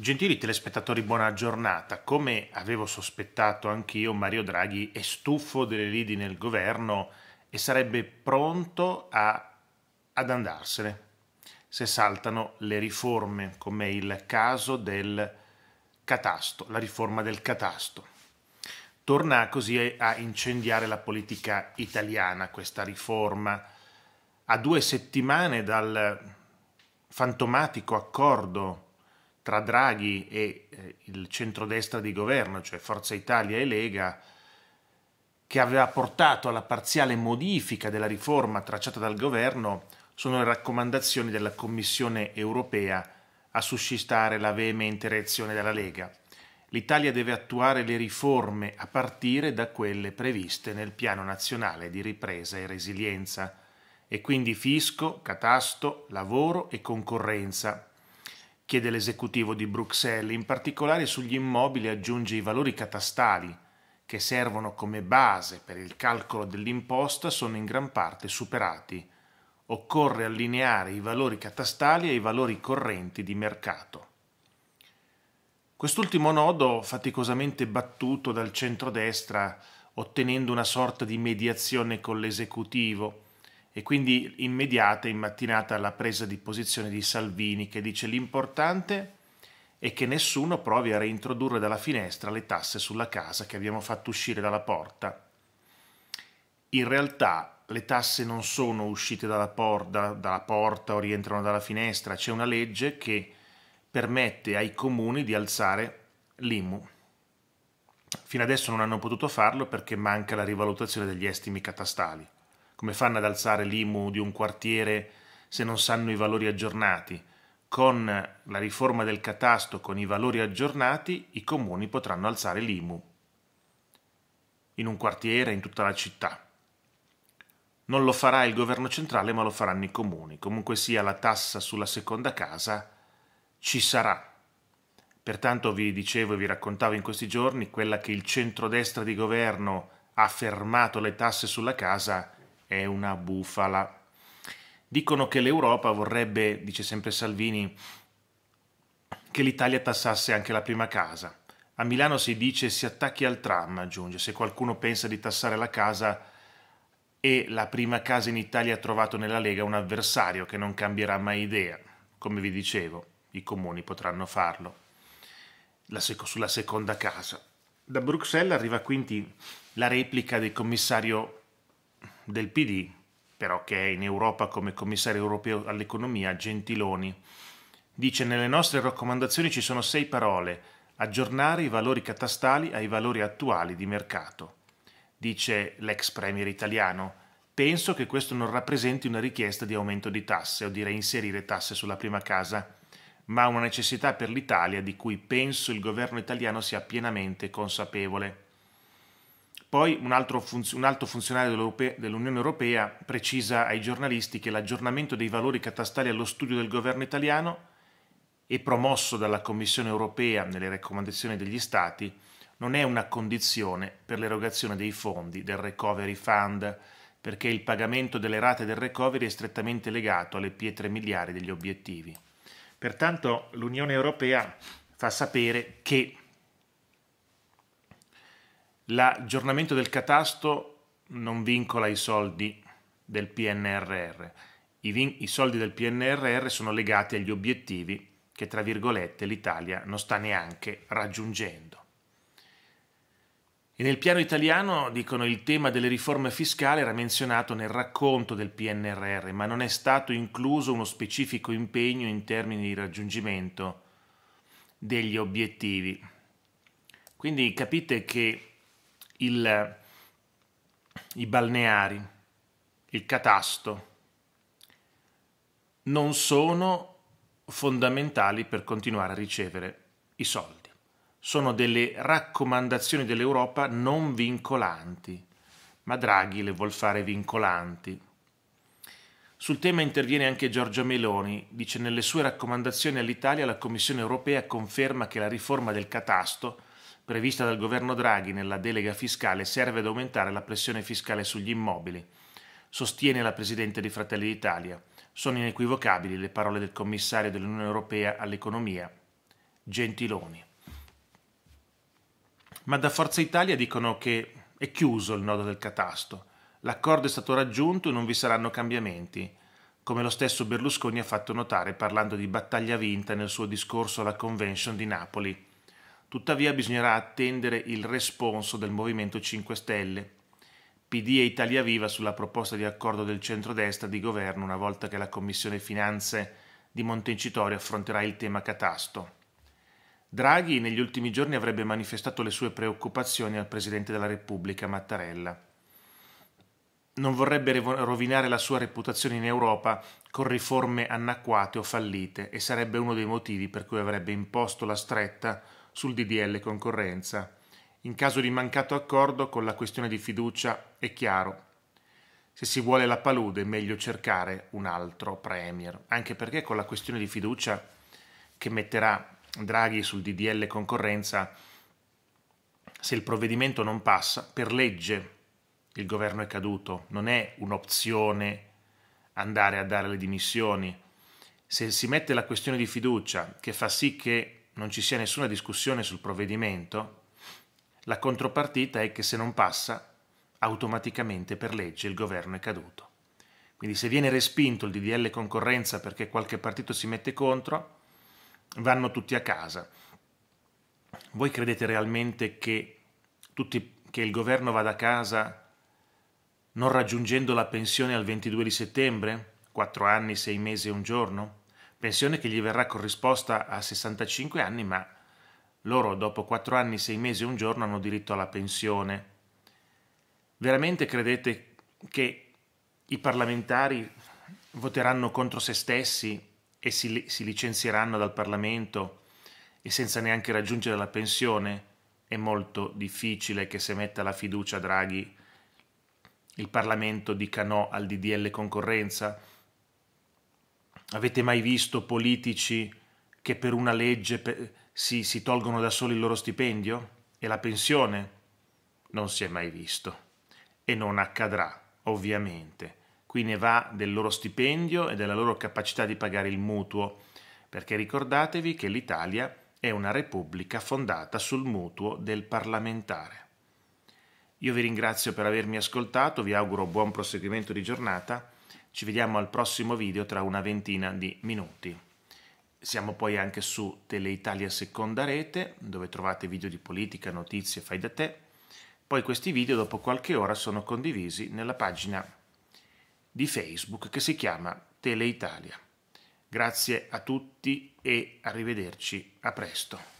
Gentili telespettatori, buona giornata. Come avevo sospettato anch'io, Mario Draghi è stufo delle lidi nel governo e sarebbe pronto a, ad andarsene se saltano le riforme, come il caso del catasto, la riforma del catasto. Torna così a incendiare la politica italiana questa riforma. A due settimane dal fantomatico accordo tra Draghi e eh, il centrodestra di governo, cioè Forza Italia e Lega, che aveva portato alla parziale modifica della riforma tracciata dal governo, sono le raccomandazioni della Commissione europea a suscitare la veemente reazione della Lega. L'Italia deve attuare le riforme a partire da quelle previste nel Piano nazionale di ripresa e resilienza, e quindi fisco, catasto, lavoro e concorrenza chiede l'esecutivo di Bruxelles, in particolare sugli immobili aggiunge i valori catastali, che servono come base per il calcolo dell'imposta, sono in gran parte superati. Occorre allineare i valori catastali ai valori correnti di mercato. Quest'ultimo nodo, faticosamente battuto dal centrodestra, ottenendo una sorta di mediazione con l'esecutivo, e quindi immediata, in mattinata, la presa di posizione di Salvini che dice l'importante è che nessuno provi a reintrodurre dalla finestra le tasse sulla casa che abbiamo fatto uscire dalla porta. In realtà le tasse non sono uscite dalla, por- da- dalla porta o rientrano dalla finestra, c'è una legge che permette ai comuni di alzare l'IMU. Fino adesso non hanno potuto farlo perché manca la rivalutazione degli estimi catastali. Come fanno ad alzare l'IMU di un quartiere se non sanno i valori aggiornati? Con la riforma del catasto, con i valori aggiornati, i comuni potranno alzare l'IMU in un quartiere, in tutta la città. Non lo farà il governo centrale, ma lo faranno i comuni. Comunque sia, la tassa sulla seconda casa ci sarà. Pertanto vi dicevo e vi raccontavo in questi giorni quella che il centrodestra di governo ha fermato le tasse sulla casa è una bufala. Dicono che l'Europa vorrebbe, dice sempre Salvini, che l'Italia tassasse anche la prima casa. A Milano si dice si attacchi al tram, aggiunge, se qualcuno pensa di tassare la casa e la prima casa in Italia ha trovato nella Lega un avversario che non cambierà mai idea. Come vi dicevo, i comuni potranno farlo. Sec sulla seconda casa. Da Bruxelles arriva quindi la replica del commissario del PD, però che è in Europa come commissario europeo all'economia, Gentiloni. Dice nelle nostre raccomandazioni ci sono sei parole, aggiornare i valori catastali ai valori attuali di mercato. Dice l'ex premier italiano, penso che questo non rappresenti una richiesta di aumento di tasse o di reinserire tasse sulla prima casa, ma una necessità per l'Italia di cui penso il governo italiano sia pienamente consapevole. Poi un altro, funz- un altro funzionario dell'Unione Europea precisa ai giornalisti che l'aggiornamento dei valori catastali allo studio del governo italiano e promosso dalla Commissione Europea nelle raccomandazioni degli Stati non è una condizione per l'erogazione dei fondi del Recovery Fund, perché il pagamento delle rate del recovery è strettamente legato alle pietre miliari degli obiettivi. Pertanto l'Unione Europea fa sapere che l'aggiornamento del catasto non vincola i soldi del PNRR. I, vin- I, soldi del PNRR sono legati agli obiettivi che, tra virgolette, l'Italia non sta neanche raggiungendo. E nel piano italiano, dicono, il tema delle riforme fiscali era menzionato nel racconto del PNRR, ma non è stato incluso uno specifico impegno in termini di raggiungimento degli obiettivi. Quindi capite che il, i balneari, il catasto, non sono fondamentali per continuare a ricevere i soldi. Sono delle raccomandazioni dell'Europa non vincolanti, ma Draghi le vuol fare vincolanti. Sul tema interviene anche Giorgia Meloni, dice nelle sue raccomandazioni all'Italia la Commissione europea conferma che la riforma del catasto prevista dal governo Draghi nella delega fiscale serve ad aumentare la pressione fiscale sugli immobili, sostiene la Presidente di Fratelli d'Italia. Sono inequivocabili le parole del commissario dell'Unione Europea all'economia, Gentiloni. Ma da Forza Italia dicono che è chiuso il nodo del catasto, l'accordo è stato raggiunto e non vi saranno cambiamenti, come lo stesso Berlusconi ha fatto notare parlando di battaglia vinta nel suo discorso alla convention di Napoli Tuttavia bisognerà attendere il responso del Movimento 5 Stelle, PD e Italia Viva sulla proposta di accordo del centrodestra di governo una volta che la Commissione Finanze di Montecitorio affronterà il tema catasto. Draghi negli ultimi giorni avrebbe manifestato le sue preoccupazioni al Presidente della Repubblica Mattarella. Non vorrebbe rovinare la sua reputazione in Europa con riforme anacquate o fallite e sarebbe uno dei motivi per cui avrebbe imposto la stretta sul DDL concorrenza, in caso di mancato accordo con la questione di fiducia è chiaro. Se si vuole la palude è meglio cercare un altro Premier, anche perché con la questione di fiducia che metterà Draghi sul DDL concorrenza, se il provvedimento non passa, per legge il governo è caduto, non è un'opzione andare a dare le dimissioni. Se si mette la questione di fiducia che fa sì che non ci sia nessuna discussione sul provvedimento, la contropartita è che se non passa, automaticamente per legge il governo è caduto. Quindi se viene respinto il DDL concorrenza perché qualche partito si mette contro, vanno tutti a casa. Voi credete realmente che, tutti, che il governo vada a casa non raggiungendo la pensione al 22 di settembre? Quattro anni, sei mesi e un giorno? pensione che gli verrà corrisposta a 65 anni, ma loro dopo 4 anni, 6 mesi e un giorno hanno diritto alla pensione. Veramente credete che i parlamentari voteranno contro se stessi e si, si licenzieranno dal Parlamento e senza neanche raggiungere la pensione? È molto difficile che se metta la fiducia a Draghi il Parlamento dica no al DDL concorrenza Avete mai visto politici che per una legge si, si tolgono da soli il loro stipendio? E la pensione? Non si è mai visto. E non accadrà, ovviamente. Qui ne va del loro stipendio e della loro capacità di pagare il mutuo, perché ricordatevi che l'Italia è una repubblica fondata sul mutuo del parlamentare. Io vi ringrazio per avermi ascoltato, vi auguro buon proseguimento di giornata ci vediamo al prossimo video tra una ventina di minuti. Siamo poi anche su Teleitalia Seconda Rete, dove trovate video di politica, notizie, fai da te. Poi questi video dopo qualche ora sono condivisi nella pagina di Facebook che si chiama Teleitalia. Grazie a tutti e arrivederci a presto.